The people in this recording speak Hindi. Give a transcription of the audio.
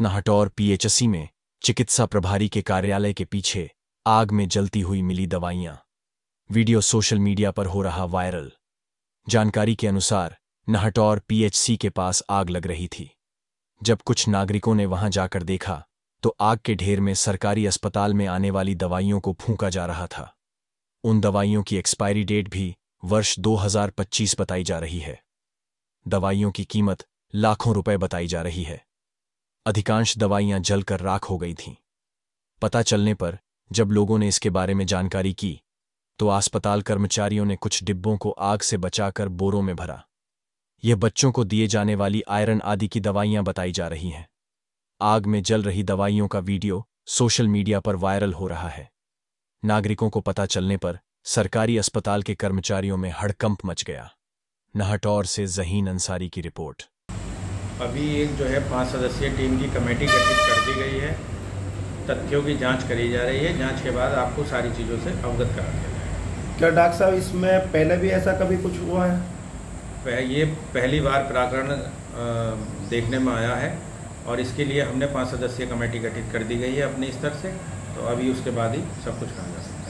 नाहटौर पीएचसी में चिकित्सा प्रभारी के कार्यालय के पीछे आग में जलती हुई मिली दवाइयां वीडियो सोशल मीडिया पर हो रहा वायरल जानकारी के अनुसार नाहटौर पीएचसी के पास आग लग रही थी जब कुछ नागरिकों ने वहां जाकर देखा तो आग के ढेर में सरकारी अस्पताल में आने वाली दवाइयों को फूंका जा रहा था उन दवाइयों की एक्सपायरी डेट भी वर्ष 2025 बताई जा रही है दवाइयों की कीमत लाखों रुपए बताई जा रही है अधिकांश दवाइयां जलकर राख हो गई थीं पता चलने पर जब लोगों ने इसके बारे में जानकारी की तो अस्पताल कर्मचारियों ने कुछ डिब्बों को आग से बचाकर बोरों में भरा यह बच्चों को दिए जाने वाली आयरन आदि की दवाइयां बताई जा रही हैं आग में जल रही दवाइयों का वीडियो सोशल मीडिया पर वायरल हो रहा है नागरिकों को पता चलने पर सरकारी अस्पताल के कर्मचारियों में हड़कंप मच गया नहटौर से जहीन अंसारी की रिपोर्ट अभी एक जो है पाँच सदस्यीय टीम की कमेटी गठित कर दी गई है तथ्यों की जांच करी जा रही है जांच के बाद आपको सारी चीज़ों से अवगत करा दिया जाएगा क्या डॉक्टर साहब इसमें पहले भी ऐसा कभी कुछ हुआ है ये पहली बार प्राकरण देखने में आया है और इसके लिए हमने पाँच सदस्यीय कमेटी गठित कर दी गई है अपने स्तर से तो अभी उसके बाद ही सब कुछ कहा जा सकता है